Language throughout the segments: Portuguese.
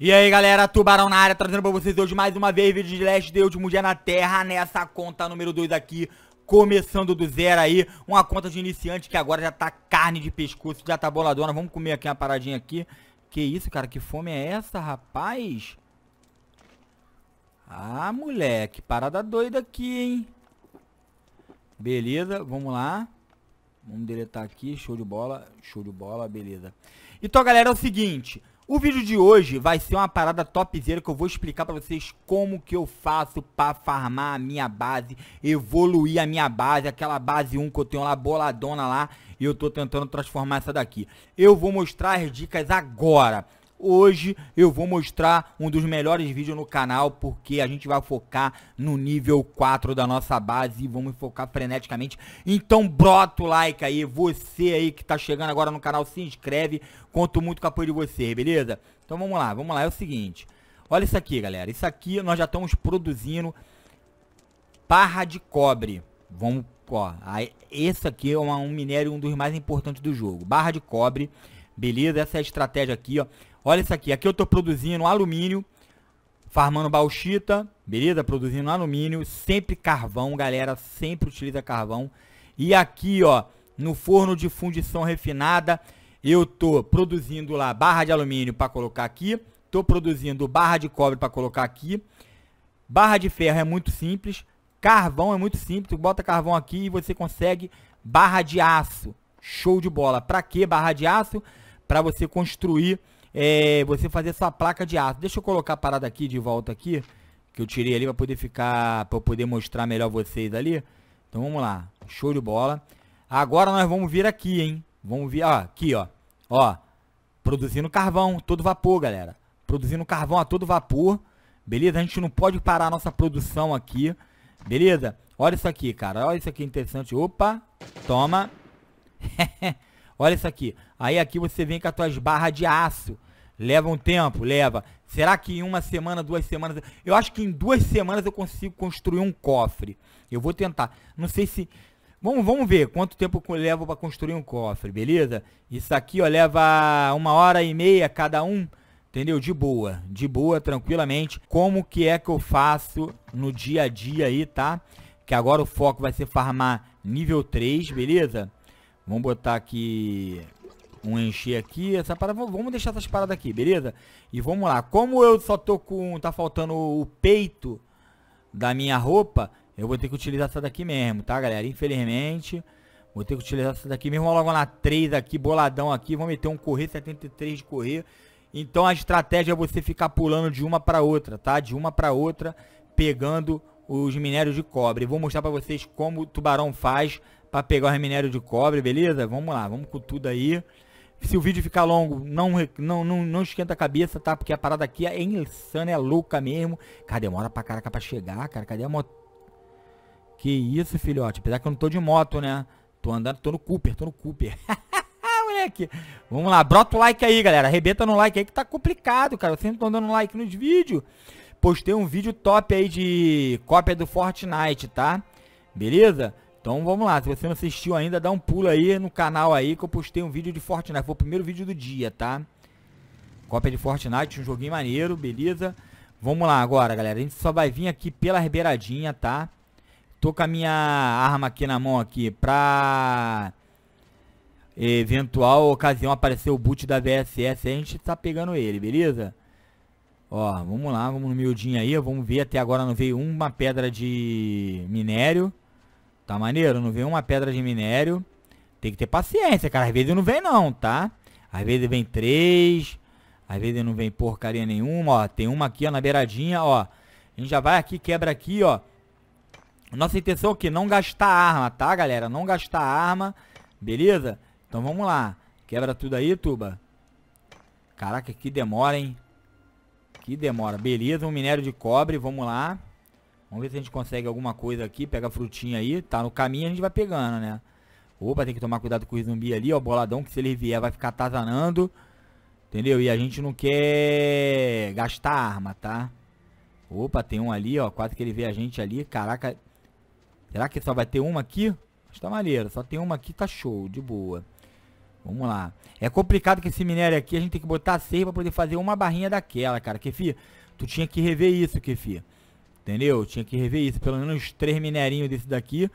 E aí galera, Tubarão na área, trazendo pra vocês hoje mais uma vez vídeo de Last Day, último dia na Terra, nessa conta número 2 aqui, começando do zero aí, uma conta de iniciante que agora já tá carne de pescoço, já tá boladona, vamos comer aqui uma paradinha aqui. Que isso cara, que fome é essa rapaz? Ah moleque, parada doida aqui hein. Beleza, vamos lá. Vamos deletar aqui, show de bola, show de bola, beleza. Então galera, é o seguinte... O vídeo de hoje vai ser uma parada topzera que eu vou explicar pra vocês como que eu faço pra farmar a minha base, evoluir a minha base, aquela base 1 que eu tenho lá boladona lá e eu tô tentando transformar essa daqui. Eu vou mostrar as dicas agora. Hoje eu vou mostrar um dos melhores vídeos no canal, porque a gente vai focar no nível 4 da nossa base e vamos focar freneticamente. Então brota o like aí, você aí que tá chegando agora no canal, se inscreve, conto muito com o apoio de você, beleza? Então vamos lá, vamos lá, é o seguinte, olha isso aqui galera, isso aqui nós já estamos produzindo parra de cobre, vamos, ó, esse aqui é um minério, um dos mais importantes do jogo, barra de cobre, beleza? Essa é a estratégia aqui, ó, Olha isso aqui. Aqui eu estou produzindo alumínio, farmando bauxita, beleza? Produzindo alumínio, sempre carvão, galera. Sempre utiliza carvão. E aqui, ó, no forno de fundição refinada, eu tô produzindo lá barra de alumínio para colocar aqui. Tô produzindo barra de cobre para colocar aqui. Barra de ferro é muito simples. Carvão é muito simples. Tu bota carvão aqui e você consegue barra de aço. Show de bola. Para que barra de aço? Para você construir é, você fazer essa placa de aço. Deixa eu colocar a parada aqui de volta aqui, que eu tirei ali para poder ficar, para poder mostrar melhor vocês ali. Então vamos lá, show de bola. Agora nós vamos vir aqui, hein? Vamos vir, ó, aqui, ó. Ó, produzindo carvão, todo vapor, galera. Produzindo carvão a todo vapor, beleza? A gente não pode parar a nossa produção aqui, beleza? Olha isso aqui, cara. Olha isso aqui interessante. Opa, toma. Olha isso aqui. Aí aqui você vem com as tuas barras de aço. Leva um tempo, leva. Será que em uma semana, duas semanas? Eu acho que em duas semanas eu consigo construir um cofre. Eu vou tentar. Não sei se. Vamos, vamos ver quanto tempo eu levo para construir um cofre, beleza? Isso aqui, ó, leva uma hora e meia cada um, entendeu? De boa, de boa, tranquilamente. Como que é que eu faço no dia a dia aí, tá? Que agora o foco vai ser farmar nível 3, beleza? Vamos botar aqui um encher aqui. Essa parada, vamos deixar essas paradas aqui, beleza? E vamos lá. Como eu só tô com... Tá faltando o peito da minha roupa, eu vou ter que utilizar essa daqui mesmo, tá, galera? Infelizmente, vou ter que utilizar essa daqui mesmo. Vamos logo na 3 aqui, boladão aqui. Vamos meter um correr, 73 de correr. Então a estratégia é você ficar pulando de uma para outra, tá? De uma para outra, pegando os minérios de cobre. Vou mostrar para vocês como o tubarão faz para pegar o minério de cobre, beleza? Vamos lá, vamos com tudo aí. Se o vídeo ficar longo, não, não, não, não esquenta a cabeça, tá? Porque a parada aqui é insana, é louca mesmo. Cara, demora pra caraca pra chegar, cara. Cadê a moto? Que isso, filhote. Apesar que eu não tô de moto, né? Tô andando, tô no Cooper, tô no Cooper. moleque. Vamos lá, brota o like aí, galera. Arrebenta no like aí que tá complicado, cara. Eu sempre estão dando like nos vídeos. Postei um vídeo top aí de cópia do Fortnite, tá? Beleza? Então vamos lá, se você não assistiu ainda, dá um pulo aí no canal aí que eu postei um vídeo de Fortnite. Foi o primeiro vídeo do dia, tá? Cópia de Fortnite, um joguinho maneiro, beleza? Vamos lá agora, galera. A gente só vai vir aqui pela ribeiradinha, tá? Tô com a minha arma aqui na mão aqui pra eventual ocasião aparecer o boot da VSS. A gente tá pegando ele, beleza? Ó, vamos lá, vamos no miudinho aí. Vamos ver, até agora não veio uma pedra de minério. Tá maneiro? Não vem uma pedra de minério. Tem que ter paciência, cara. Às vezes não vem não, tá? Às vezes vem três. Às vezes não vem porcaria nenhuma, ó. Tem uma aqui, ó, na beiradinha, ó. A gente já vai aqui, quebra aqui, ó. Nossa intenção é o quê? Não gastar arma, tá, galera? Não gastar arma, beleza? Então vamos lá. Quebra tudo aí, tuba. Caraca, que demora, hein? Que demora. Beleza, um minério de cobre, vamos lá. Vamos ver se a gente consegue alguma coisa aqui. Pega a frutinha aí. Tá no caminho, a gente vai pegando, né? Opa, tem que tomar cuidado com o zumbi ali, ó. Boladão, que se ele vier vai ficar atazanando. Entendeu? E a gente não quer gastar arma, tá? Opa, tem um ali, ó. Quase que ele vê a gente ali. Caraca. Será que só vai ter uma aqui? Acho que tá maneiro. Só tem uma aqui, tá show. De boa. Vamos lá. É complicado que esse minério aqui a gente tem que botar seis pra poder fazer uma barrinha daquela, cara. Kefi, tu tinha que rever isso, Kefi. Entendeu? Tinha que rever isso. Pelo menos três minerinhos desse daqui.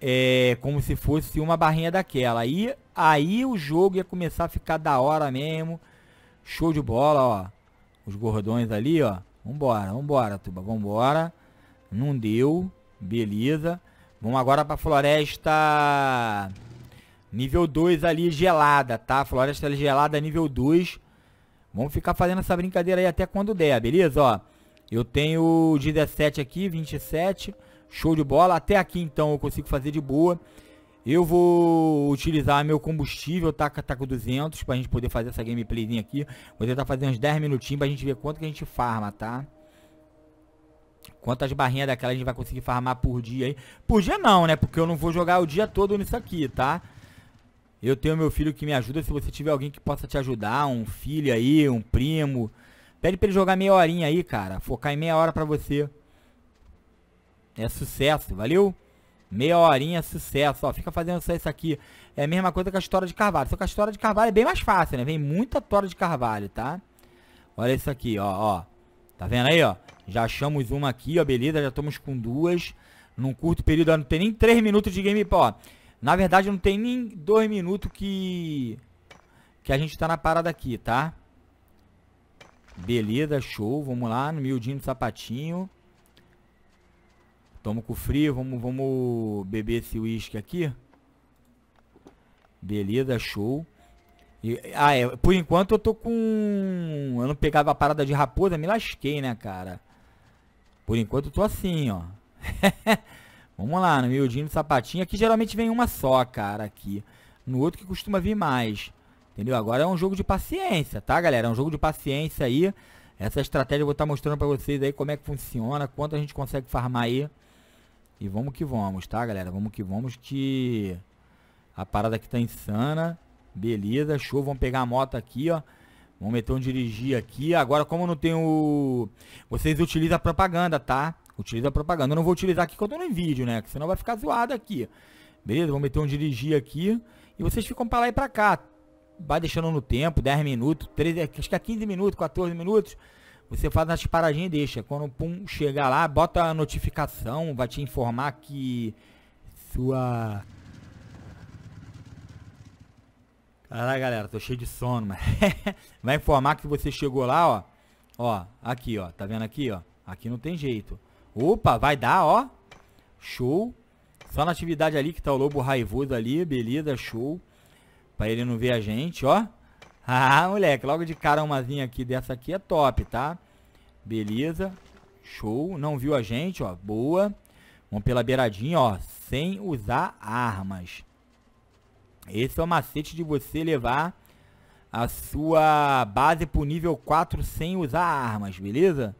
É como se fosse uma barrinha daquela. Aí, aí o jogo ia começar a ficar da hora mesmo. Show de bola, ó. Os gordões ali, ó. Vambora, vambora, tuba. Vambora. Não deu. Beleza. Vamos agora pra floresta nível 2 ali gelada, tá? Floresta gelada nível 2. Vamos ficar fazendo essa brincadeira aí até quando der, beleza? Ó. Eu tenho 17 aqui, 27. Show de bola. Até aqui então eu consigo fazer de boa. Eu vou utilizar meu combustível tá? tá com 200 pra gente poder fazer essa gameplayzinha aqui. Vou tentar tá fazer uns 10 minutinhos pra gente ver quanto que a gente farma, tá? Quantas barrinhas daquela a gente vai conseguir farmar por dia aí. Por dia não, né? Porque eu não vou jogar o dia todo nisso aqui, tá? Eu tenho meu filho que me ajuda. Se você tiver alguém que possa te ajudar, um filho aí, um primo Pede pra ele jogar meia horinha aí, cara. Focar em meia hora pra você. É sucesso, valeu? Meia horinha, sucesso. Ó, fica fazendo só isso aqui. É a mesma coisa que a história de carvalho. Só que a história de carvalho é bem mais fácil, né? Vem muita tora de carvalho, tá? Olha isso aqui, ó, ó. Tá vendo aí, ó? Já achamos uma aqui, ó, beleza. Já estamos com duas. Num curto período, ó, não tem nem 3 minutos de gameplay, ó. Na verdade, não tem nem 2 minutos que... Que a gente tá na parada aqui, Tá? Beleza, show. Vamos lá, no miudinho do sapatinho. Toma com frio, vamos, vamos beber esse uísque aqui. Beleza, show. E, ah, é, por enquanto eu tô com... Eu não pegava a parada de raposa, me lasquei, né, cara? Por enquanto eu tô assim, ó. vamos lá, no miudinho do sapatinho. Aqui geralmente vem uma só, cara, aqui. No outro que costuma vir mais. Entendeu? Agora é um jogo de paciência, tá, galera? É um jogo de paciência aí. Essa estratégia eu vou estar tá mostrando para vocês aí como é que funciona, quanto a gente consegue farmar aí. E vamos que vamos, tá, galera? Vamos que vamos que a parada aqui tá insana. Beleza, show. Vamos pegar a moto aqui, ó. Vamos meter um dirigir aqui. Agora, como não tem o... Vocês utilizam a propaganda, tá? Utiliza a propaganda. Eu não vou utilizar aqui quando eu tô no vídeo, né? Que senão vai ficar zoado aqui. Beleza? Vamos meter um dirigir aqui. E vocês ficam pra lá e pra cá, vai deixando no tempo, 10 minutos, 13, acho que é 15 minutos, 14 minutos. Você faz as paradinhas e deixa. Quando pum, chegar lá, bota a notificação, vai te informar que sua. Caralho, galera, tô cheio de sono, mas. vai informar que você chegou lá, ó. Ó, aqui, ó. Tá vendo aqui, ó? Aqui não tem jeito. Opa, vai dar, ó. Show. Só na atividade ali que tá o lobo raivoso ali, beleza, show. Pra ele não ver a gente, ó. Ah, moleque, logo de cara zinha aqui dessa aqui é top, tá? Beleza. Show. Não viu a gente, ó. Boa. Vamos pela beiradinha, ó. Sem usar armas. Esse é o macete de você levar a sua base pro nível 4 sem usar armas, beleza?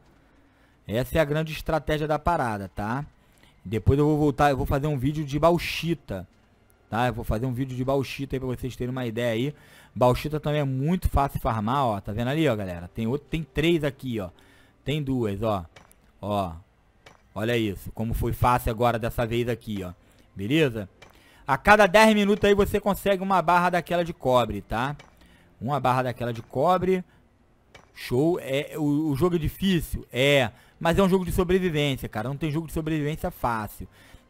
Essa é a grande estratégia da parada, tá? Depois eu vou voltar, eu vou fazer um vídeo de bauxita tá? Eu vou fazer um vídeo de bauxita aí pra vocês terem uma ideia aí. Bauxita também é muito fácil farmar, ó. Tá vendo ali, ó, galera? Tem outro, tem três aqui, ó. Tem duas, ó. Ó. Olha isso. Como foi fácil agora dessa vez aqui, ó. Beleza? A cada 10 minutos aí você consegue uma barra daquela de cobre, tá? Uma barra daquela de cobre. Show. É, o, o jogo é difícil? É. Mas é um jogo de sobrevivência, cara. Não tem jogo de sobrevivência fácil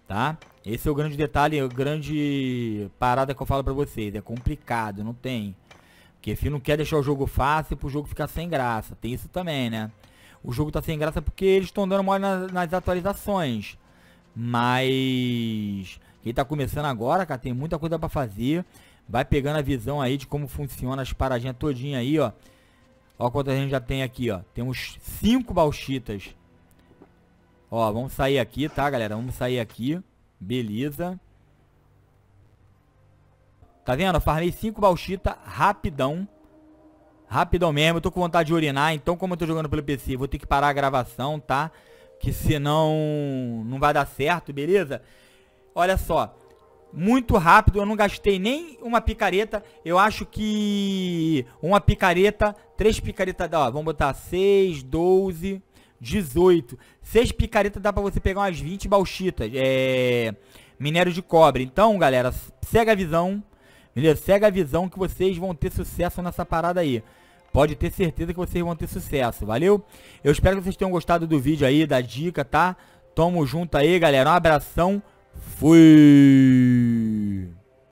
tá? Esse é o grande detalhe, a grande parada que eu falo pra vocês. É complicado, não tem. Porque se não quer deixar o jogo fácil, pro jogo ficar sem graça. Tem isso também, né? O jogo tá sem graça porque eles estão dando mole nas, nas, atualizações. Mas... Quem tá começando agora, cara, tem muita coisa pra fazer. Vai pegando a visão aí de como funciona as paradinhas todinha aí, ó. Ó quantas a gente já tem aqui, ó. Temos cinco bauxitas. Ó, vamos sair aqui, tá, galera? Vamos sair aqui. Beleza. Tá vendo? Eu farmei 5 bauxita rapidão. Rapidão mesmo. Eu tô com vontade de urinar, então como eu tô jogando pelo PC, vou ter que parar a gravação, tá? Que senão não vai dar certo, beleza? Olha só. Muito rápido, eu não gastei nem uma picareta. Eu acho que uma picareta, três picaretas, ó, vamos botar 6, 12, 18. Seis picaretas dá pra você pegar umas 20 bauxitas. É. Minério de cobre. Então, galera, cega a visão. Beleza? Cega a visão que vocês vão ter sucesso nessa parada aí. Pode ter certeza que vocês vão ter sucesso, valeu? Eu espero que vocês tenham gostado do vídeo aí, da dica, tá? Tamo junto aí, galera. Um abração. Fui!